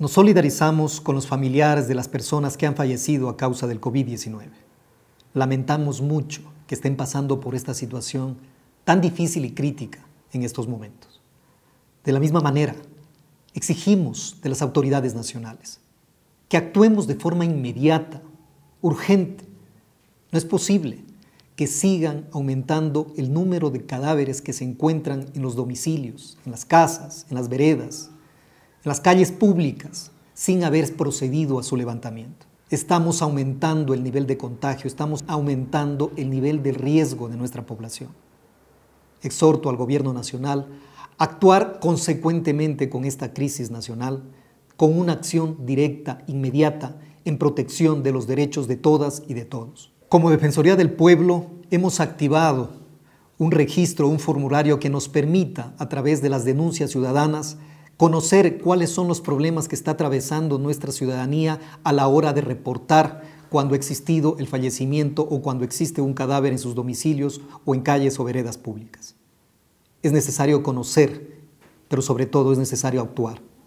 Nos solidarizamos con los familiares de las personas que han fallecido a causa del COVID-19. Lamentamos mucho que estén pasando por esta situación tan difícil y crítica en estos momentos. De la misma manera, exigimos de las autoridades nacionales que actuemos de forma inmediata, urgente. No es posible que sigan aumentando el número de cadáveres que se encuentran en los domicilios, en las casas, en las veredas, en las calles públicas sin haber procedido a su levantamiento. Estamos aumentando el nivel de contagio, estamos aumentando el nivel de riesgo de nuestra población. Exhorto al Gobierno Nacional a actuar consecuentemente con esta crisis nacional, con una acción directa, inmediata, en protección de los derechos de todas y de todos. Como Defensoría del Pueblo, hemos activado un registro, un formulario que nos permita, a través de las denuncias ciudadanas, conocer cuáles son los problemas que está atravesando nuestra ciudadanía a la hora de reportar cuando ha existido el fallecimiento o cuando existe un cadáver en sus domicilios o en calles o veredas públicas. Es necesario conocer, pero sobre todo es necesario actuar.